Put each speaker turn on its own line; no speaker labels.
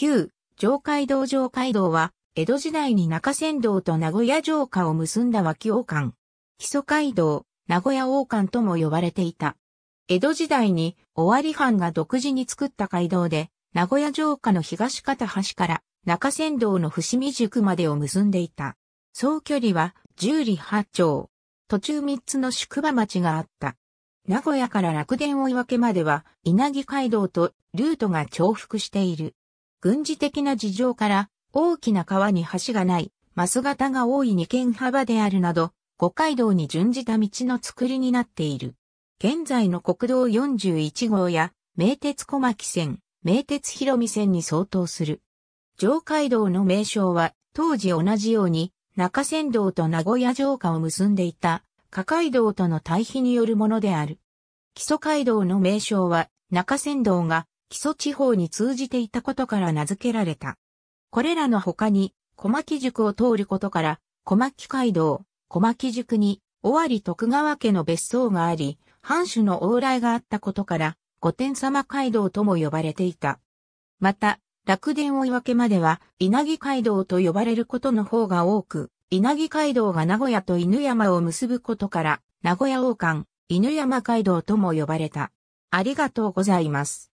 旧、上海道上海道は、江戸時代に中山道と名古屋城下を結んだ脇王冠。基礎街道、名古屋王冠とも呼ばれていた。江戸時代に、尾張藩が独自に作った街道で、名古屋城下の東片端から中山道の伏見宿までを結んでいた。総距離は十里八丁。途中3つの宿場町があった。名古屋から楽田追分までは稲城街道とルートが重複している。軍事的な事情から大きな川に橋がない、マス型が多い二軒幅であるなど、五街道に準じた道の作りになっている。現在の国道41号や、名鉄小牧線、名鉄広見線に相当する。上街道の名称は、当時同じように、中山道と名古屋城下を結んでいた、下街道との対比によるものである。基礎街道の名称は、中山道が木曽地方に通じていたことから名付けられた。これらの他に、小牧塾を通ることから、小牧街道、小牧塾に、尾張徳川家の別荘があり、藩主の往来があったことから、御殿様街道とも呼ばれていた。また、楽殿をい分けまでは、稲城街道と呼ばれることの方が多く、稲城街道が名古屋と犬山を結ぶことから、名古屋王冠、犬山街道とも呼ばれた。ありがとうございます。